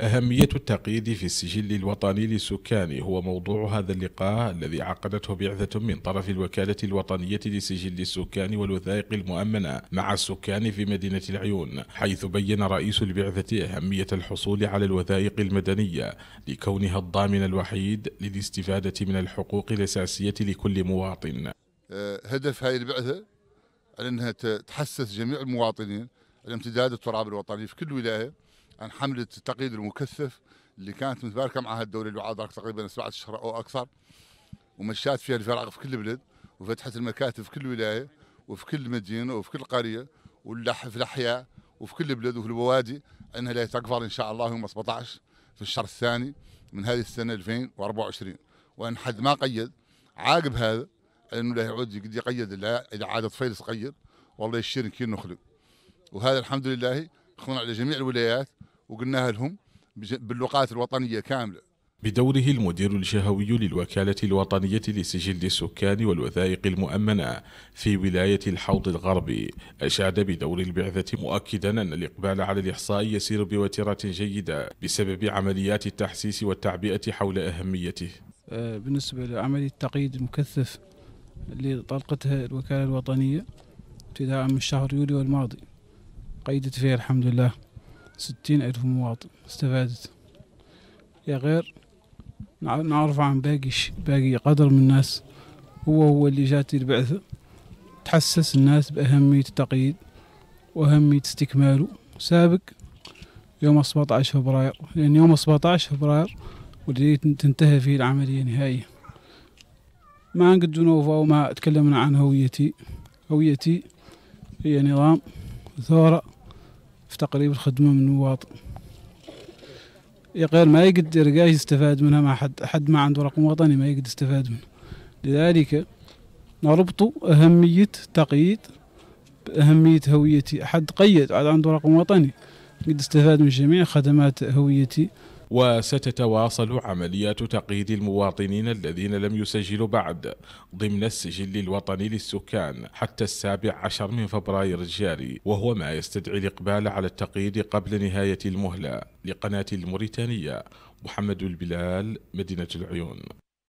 أهمية التقييد في السجل الوطني للسكان هو موضوع هذا اللقاء الذي عقدته بعثة من طرف الوكالة الوطنية لسجل السكان والوثائق المؤمنة مع السكان في مدينة العيون حيث بين رئيس البعثة أهمية الحصول على الوثائق المدنية لكونها الضامن الوحيد للاستفادة من الحقوق الأساسية لكل مواطن أه، هدف هذه البعثة أنها تحسس جميع المواطنين على امتداد التراب الوطني في كل ولاية عن حملة التقييد المكثف اللي كانت متباركة معها الدولة اللي تقريبا سبعة أشهر أو أكثر ومشات فيها الفرق في كل بلد وفتحت المكاتب في كل ولاية وفي كل مدينة وفي كل قرية في الأحياء وفي كل بلد وفي البوادي أنها لا تكفر إن شاء الله يوم 17 في الشهر الثاني من هذه السنة 2024 وأن حد ما قيد عاقب هذا أنه لا يعود قد يقيد إلا إذا عاد طفيل قيد والله يشير كي نخلق وهذا الحمد لله خلنا على جميع الولايات وقلناها لهم باللغات الوطنيه كامله بدوره المدير الجهوي للوكالة الوطنية لسجل السكان والوثائق المؤمنة في ولاية الحوض الغربي أشاد بدور البعثة مؤكدا أن الإقبال على الإحصاء يسير بوتيرة جيدة بسبب عمليات التحسيس والتعبئة حول أهميته آه، بالنسبة لعملية التقييد المكثف اللي طلقتها الوكالة الوطنية ابتداء من شهر يوليو الماضي قيدت فيها الحمد لله ستين ألف مواطن استفادت يا غير نعرف عن باقي باقي قدر من الناس هو هو اللي جات البعثة تحسس الناس بأهمية التقييد وأهمية استكماله سابق يوم 17 فبراير لأن يعني يوم 17 فبراير واللي تنتهي فيه العملية نهائيا ما قد نوفا وما تكلمنا عن هويتي هويتي هي نظام ثورة في تقريب الخدمة من المواطن غير ما يقدر يستفاد منها مع حد حد ما عنده رقم وطني ما يقدر يستفاد منه لذلك نربط أهمية تقييد بأهمية هويتي حد قيد عاد عنده رقم وطني قد يستفاد من جميع خدمات هويتي وستتواصل عمليات تقييد المواطنين الذين لم يسجلوا بعد ضمن السجل الوطني للسكان حتى السابع عشر من فبراير الجاري وهو ما يستدعي الإقبال على التقييد قبل نهاية المهلة لقناة الموريتانية محمد البلال مدينة العيون